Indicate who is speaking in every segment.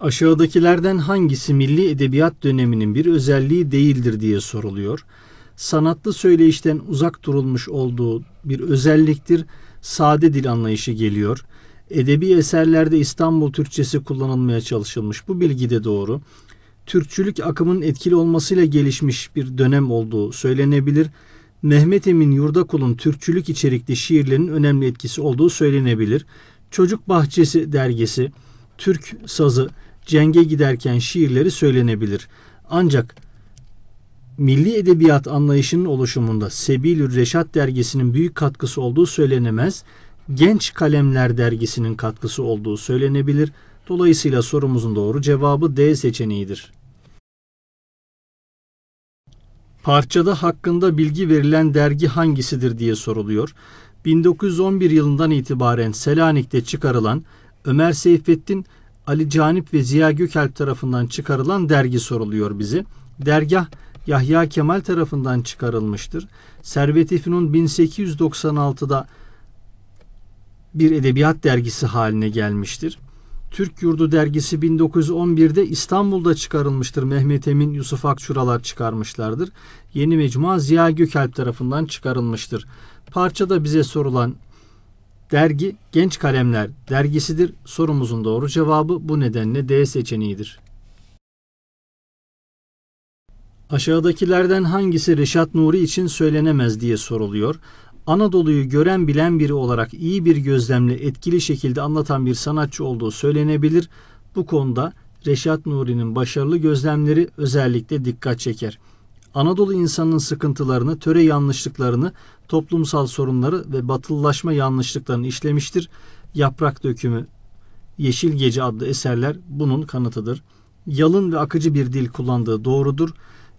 Speaker 1: Aşağıdakilerden hangisi milli edebiyat döneminin bir özelliği değildir diye soruluyor. Sanatlı söyleyişten uzak durulmuş olduğu bir özelliktir. Sade dil anlayışı geliyor. Edebi eserlerde İstanbul Türkçesi kullanılmaya çalışılmış. Bu bilgi de doğru. Türkçülük akımının etkili olmasıyla gelişmiş bir dönem olduğu söylenebilir. Mehmet Emin Yurdakul'un Türkçülük içerikli şiirlerinin önemli etkisi olduğu söylenebilir. Çocuk Bahçesi dergisi, Türk Sazı, cenge giderken şiirleri söylenebilir. Ancak milli edebiyat anlayışının oluşumunda Sebilür Reşat dergisinin büyük katkısı olduğu söylenemez. Genç Kalemler dergisinin katkısı olduğu söylenebilir. Dolayısıyla sorumuzun doğru cevabı D seçeneğidir. Parçada hakkında bilgi verilen dergi hangisidir diye soruluyor. 1911 yılından itibaren Selanik'te çıkarılan Ömer Seyfettin Ali Canip ve Ziya Gökalp tarafından çıkarılan dergi soruluyor bize. Dergah Yahya Kemal tarafından çıkarılmıştır. Servet-i 1896'da bir edebiyat dergisi haline gelmiştir. Türk Yurdu dergisi 1911'de İstanbul'da çıkarılmıştır. Mehmet Emin, Yusuf Akçuralar çıkarmışlardır. Yeni Mecmua Ziya Gökalp tarafından çıkarılmıştır. Parçada bize sorulan Dergi Genç Kalemler dergisidir. Sorumuzun doğru cevabı bu nedenle D seçeneğidir. Aşağıdakilerden hangisi Reşat Nuri için söylenemez diye soruluyor. Anadolu'yu gören bilen biri olarak iyi bir gözlemle etkili şekilde anlatan bir sanatçı olduğu söylenebilir. Bu konuda Reşat Nuri'nin başarılı gözlemleri özellikle dikkat çeker. Anadolu insanının sıkıntılarını, töre yanlışlıklarını, toplumsal sorunları ve batılılaşma yanlışlıklarını işlemiştir. Yaprak Dökümü, Yeşil Gece adlı eserler bunun kanıtıdır. Yalın ve akıcı bir dil kullandığı doğrudur.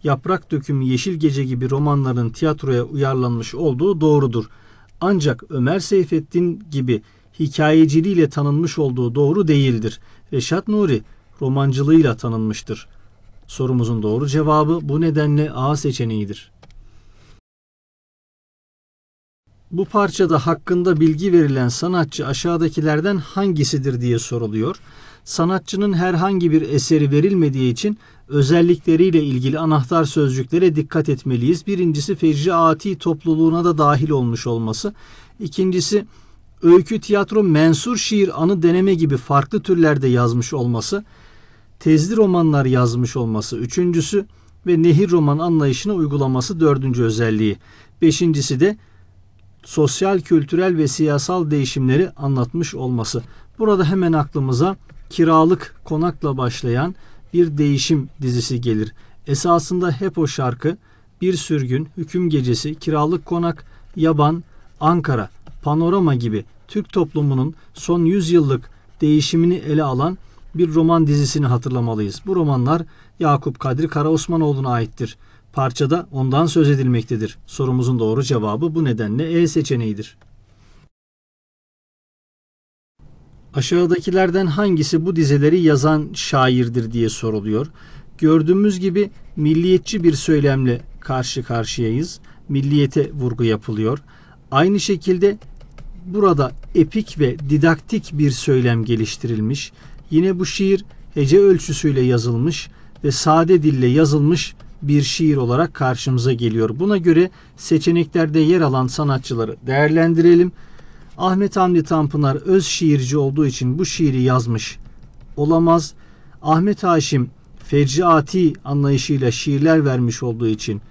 Speaker 1: Yaprak Dökümü, Yeşil Gece gibi romanların tiyatroya uyarlanmış olduğu doğrudur. Ancak Ömer Seyfettin gibi hikayeciliğiyle tanınmış olduğu doğru değildir. Reşat Nuri romancılığıyla tanınmıştır. Sorumuzun doğru cevabı bu nedenle A seçeneğidir. Bu parçada hakkında bilgi verilen sanatçı aşağıdakilerden hangisidir diye soruluyor. Sanatçının herhangi bir eseri verilmediği için özellikleriyle ilgili anahtar sözcüklere dikkat etmeliyiz. Birincisi Ati topluluğuna da dahil olmuş olması. İkincisi öykü, tiyatro, mensur şiir, anı deneme gibi farklı türlerde yazmış olması tezli romanlar yazmış olması üçüncüsü ve nehir roman anlayışını uygulaması dördüncü özelliği. Beşincisi de sosyal, kültürel ve siyasal değişimleri anlatmış olması. Burada hemen aklımıza kiralık konakla başlayan bir değişim dizisi gelir. Esasında hep o şarkı Bir Sürgün, Hüküm Gecesi, Kiralık Konak, Yaban, Ankara, Panorama gibi Türk toplumunun son yüzyıllık değişimini ele alan bir roman dizisini hatırlamalıyız. Bu romanlar Yakup Kadri Karaosmanoğlu'na aittir. Parçada ondan söz edilmektedir. Sorumuzun doğru cevabı bu nedenle E seçeneğidir. Aşağıdakilerden hangisi bu dizeleri yazan şairdir diye soruluyor. Gördüğümüz gibi milliyetçi bir söylemle karşı karşıyayız. Milliyete vurgu yapılıyor. Aynı şekilde burada epik ve didaktik bir söylem geliştirilmiş. Yine bu şiir hece ölçüsüyle yazılmış ve sade dille yazılmış bir şiir olarak karşımıza geliyor. Buna göre seçeneklerde yer alan sanatçıları değerlendirelim. Ahmet Hamdi Tanpınar öz şiirci olduğu için bu şiiri yazmış olamaz. Ahmet Haşim fecciati anlayışıyla şiirler vermiş olduğu için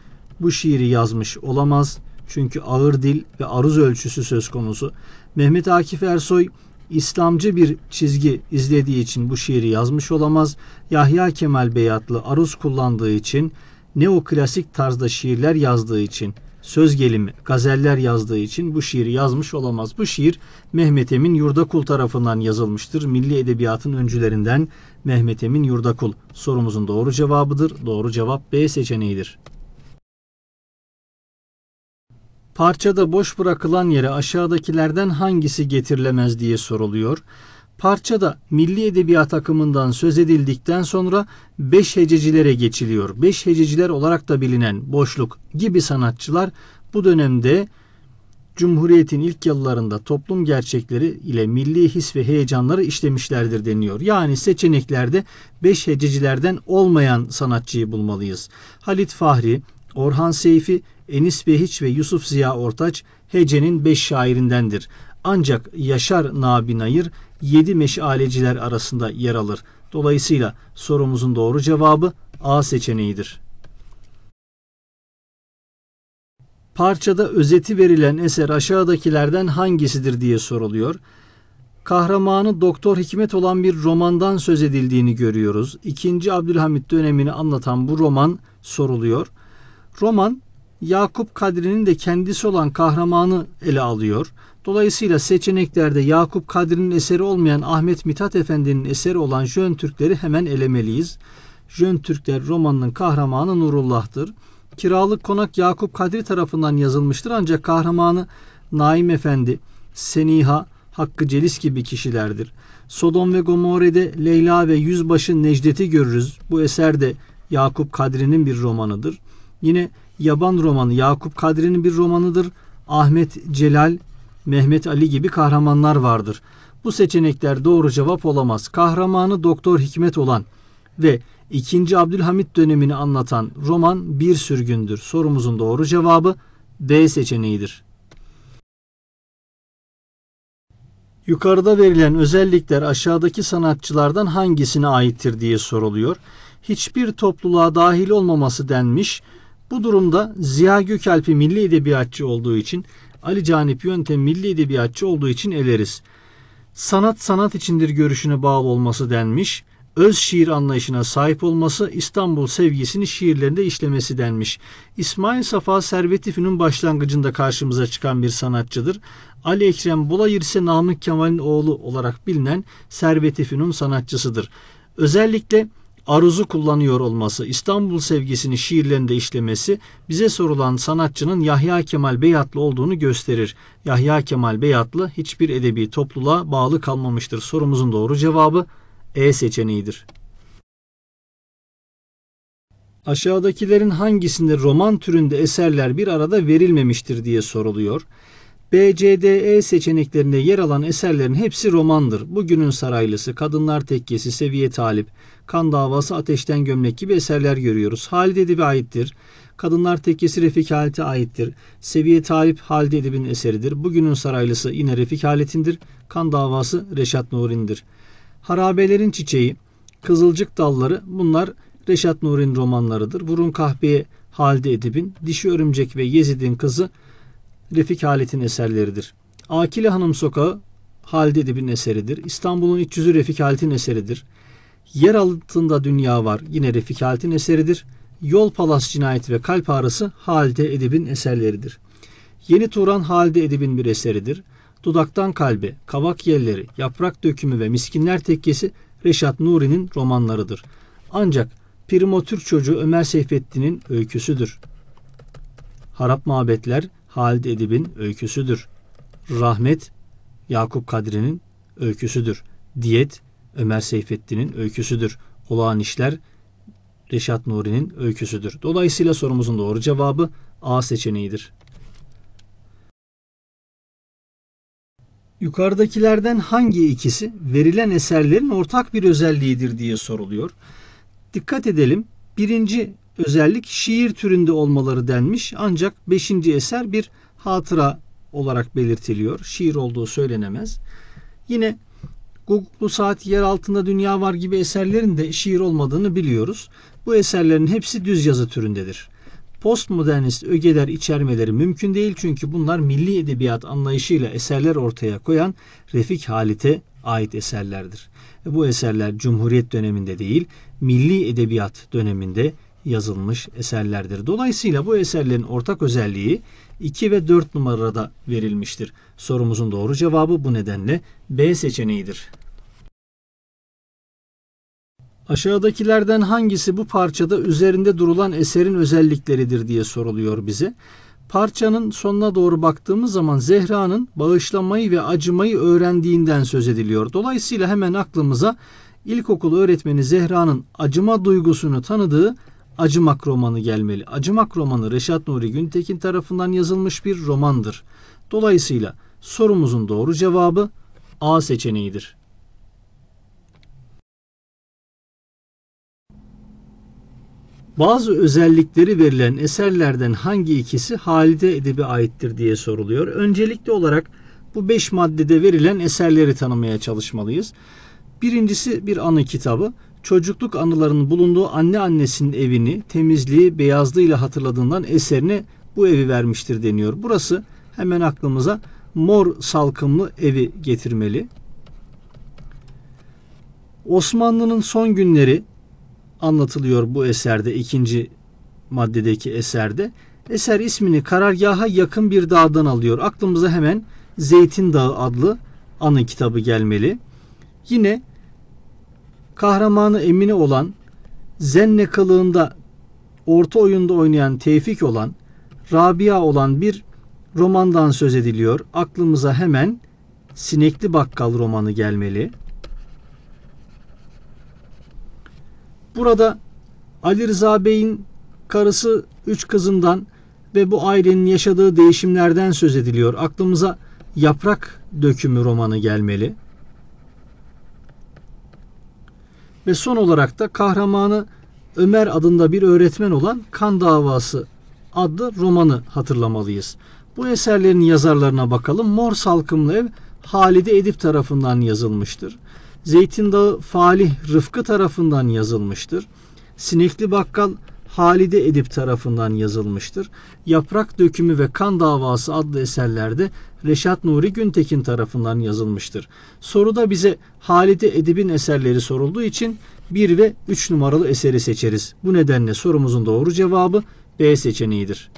Speaker 1: bu şiiri yazmış olamaz. Çünkü ağır dil ve aruz ölçüsü söz konusu. Mehmet Akif Ersoy İslamcı bir çizgi izlediği için bu şiiri yazmış olamaz. Yahya Kemal Beyatlı aruz kullandığı için, neoklasik tarzda şiirler yazdığı için, söz gelimi, gazeller yazdığı için bu şiiri yazmış olamaz. Bu şiir Mehmet Emin Yurdakul tarafından yazılmıştır. Milli edebiyatın öncülerinden Mehmet Emin Yurdakul sorumuzun doğru cevabıdır. Doğru cevap B seçeneğidir. Parçada boş bırakılan yere aşağıdakilerden hangisi getirilemez diye soruluyor. Parçada milli edebiyat akımından söz edildikten sonra beş hececilere geçiliyor. Beş hececiler olarak da bilinen boşluk gibi sanatçılar bu dönemde Cumhuriyet'in ilk yıllarında toplum gerçekleri ile milli his ve heyecanları işlemişlerdir deniyor. Yani seçeneklerde beş hececilerden olmayan sanatçıyı bulmalıyız. Halit Fahri, Orhan Seyfi Enis Behiç ve Yusuf Ziya Ortaç Hece'nin beş şairindendir. Ancak Yaşar Nabi Nayır yedi meşaleciler arasında yer alır. Dolayısıyla sorumuzun doğru cevabı A seçeneğidir. Parçada özeti verilen eser aşağıdakilerden hangisidir diye soruluyor. Kahramanı Doktor Hikmet olan bir romandan söz edildiğini görüyoruz. 2. Abdülhamit dönemini anlatan bu roman soruluyor. Roman Yakup Kadri'nin de kendisi olan kahramanı ele alıyor. Dolayısıyla seçeneklerde Yakup Kadri'nin eseri olmayan Ahmet Mithat Efendi'nin eseri olan Jön Türkleri hemen elemeliyiz. Jön Türkler romanının kahramanı Nurullah'tır. Kiralık Konak Yakup Kadri tarafından yazılmıştır ancak kahramanı Naim Efendi, Seniha, Hakkı Celis gibi kişilerdir. Sodom ve Gomorre'de Leyla ve Yüzbaşı Necdet'i görürüz. Bu eser de Yakup Kadri'nin bir romanıdır. Yine Yaban romanı Yakup Kadri'nin bir romanıdır. Ahmet Celal, Mehmet Ali gibi kahramanlar vardır. Bu seçenekler doğru cevap olamaz. Kahramanı Doktor Hikmet olan ve 2. Abdülhamit dönemini anlatan roman Bir Sürgündür. Sorumuzun doğru cevabı D seçeneğidir. Yukarıda verilen özellikler aşağıdaki sanatçılardan hangisine aittir diye soruluyor. Hiçbir topluluğa dahil olmaması denmiş. Bu durumda Ziya Gökalp'i milli edebiyatçı olduğu için, Ali Canip Yöntem milli edebiyatçı olduğu için eleriz. Sanat sanat içindir görüşüne bağlı olması denmiş, öz şiir anlayışına sahip olması, İstanbul sevgisini şiirlerinde işlemesi denmiş. İsmail Safa Servet İfünün başlangıcında karşımıza çıkan bir sanatçıdır. Ali Ekrem Bulayır ise Namık Kemal'in oğlu olarak bilinen Servet İfünün sanatçısıdır. Özellikle aruzu kullanıyor olması, İstanbul sevgisini şiirlerinde işlemesi bize sorulan sanatçının Yahya Kemal Beyatlı olduğunu gösterir. Yahya Kemal Beyatlı hiçbir edebi topluluğa bağlı kalmamıştır. Sorumuzun doğru cevabı E seçeneğidir. Aşağıdakilerin hangisinde roman türünde eserler bir arada verilmemiştir diye soruluyor. BCDE seçeneklerinde yer alan eserlerin hepsi romandır. Bugünün Saraylısı, Kadınlar Tekkesi, Seviye Talip, Kan Davası, Ateşten Gömlek gibi eserler görüyoruz. Halide Edip'e aittir. Kadınlar Tekkesi Refik Halit'e aittir. Seviye Talip Halide Edip'in eseridir. Bugünün Saraylısı yine Refik Halit'indir. Kan Davası Reşat Nuri'ndir. Harabelerin Çiçeği, Kızılcık Dalları bunlar Reşat Nuri'nin romanlarıdır. Vurun Kahpeye Halide Edip'in, Dişi Örümcek ve Yezid'in Kızı Refik Halit'in eserleridir. Akile Hanım Sokağı Halide Edip'in eseridir. İstanbul'un iç yüzü Refik Halit'in eseridir. Yer altında dünya var yine Refik Halit'in eseridir. Yol Palas Cinayeti ve Kalp Ağrısı Halide Edip'in eserleridir. Yeni Turan Halide Edip'in bir eseridir. Dudaktan Kalbe, Kavak yerleri, Yaprak Dökümü ve Miskinler Tekkesi Reşat Nuri'nin romanlarıdır. Ancak Primo Türk çocuğu Ömer Seyfettin'in öyküsüdür. Harap Mabetler Halid Edib'in öyküsüdür. Rahmet Yakup Kadri'nin öyküsüdür. Diyet Ömer Seyfettin'in öyküsüdür. Olağan işler Reşat Nuri'nin öyküsüdür. Dolayısıyla sorumuzun doğru cevabı A seçeneğidir. Yukarıdakilerden hangi ikisi verilen eserlerin ortak bir özelliğidir diye soruluyor. Dikkat edelim. Birinci özellik şiir türünde olmaları denmiş ancak 5. eser bir hatıra olarak belirtiliyor. Şiir olduğu söylenemez. Yine Guguklu Saat Yer Altında Dünya Var gibi eserlerin de şiir olmadığını biliyoruz. Bu eserlerin hepsi düz yazı türündedir. Postmodernist ögeler içermeleri mümkün değil çünkü bunlar milli edebiyat anlayışıyla eserler ortaya koyan Refik Halit'e ait eserlerdir. Bu eserler Cumhuriyet döneminde değil, milli edebiyat döneminde yazılmış eserlerdir. Dolayısıyla bu eserlerin ortak özelliği 2 ve 4 numarada verilmiştir. Sorumuzun doğru cevabı bu nedenle B seçeneğidir. Aşağıdakilerden hangisi bu parçada üzerinde durulan eserin özellikleridir diye soruluyor bize. Parçanın sonuna doğru baktığımız zaman Zehra'nın bağışlamayı ve acımayı öğrendiğinden söz ediliyor. Dolayısıyla hemen aklımıza ilkokul öğretmeni Zehra'nın acıma duygusunu tanıdığı Acımak romanı gelmeli. Acımak romanı Reşat Nuri Güntekin tarafından yazılmış bir romandır. Dolayısıyla sorumuzun doğru cevabı A seçeneğidir. Bazı özellikleri verilen eserlerden hangi ikisi Halide Edebi aittir diye soruluyor. Öncelikli olarak bu beş maddede verilen eserleri tanımaya çalışmalıyız. Birincisi bir anı kitabı çocukluk anılarının bulunduğu anne annesinin evini temizliği, beyazlığıyla hatırladığından eserini bu evi vermiştir deniyor. Burası hemen aklımıza mor salkımlı evi getirmeli. Osmanlı'nın son günleri anlatılıyor bu eserde, ikinci maddedeki eserde. Eser ismini karargaha yakın bir dağdan alıyor. Aklımıza hemen Zeytin Dağı adlı anı kitabı gelmeli. Yine kahramanı Emine olan, Zenne kılığında orta oyunda oynayan Tevfik olan, Rabia olan bir romandan söz ediliyor. Aklımıza hemen Sinekli Bakkal romanı gelmeli. Burada Ali Rıza Bey'in karısı üç kızından ve bu ailenin yaşadığı değişimlerden söz ediliyor. Aklımıza Yaprak Dökümü romanı gelmeli. Ve son olarak da kahramanı Ömer adında bir öğretmen olan Kan Davası adlı romanı hatırlamalıyız. Bu eserlerin yazarlarına bakalım. Mor Salkımlı Ev Halide Edip tarafından yazılmıştır. Zeytin Dağı Falih Rıfkı tarafından yazılmıştır. Sinekli Bakkal Halide Edip tarafından yazılmıştır. Yaprak Dökümü ve Kan Davası adlı eserlerde Reşat Nuri Güntekin tarafından yazılmıştır. Soruda bize Halide Edip'in eserleri sorulduğu için 1 ve 3 numaralı eseri seçeriz. Bu nedenle sorumuzun doğru cevabı B seçeneğidir.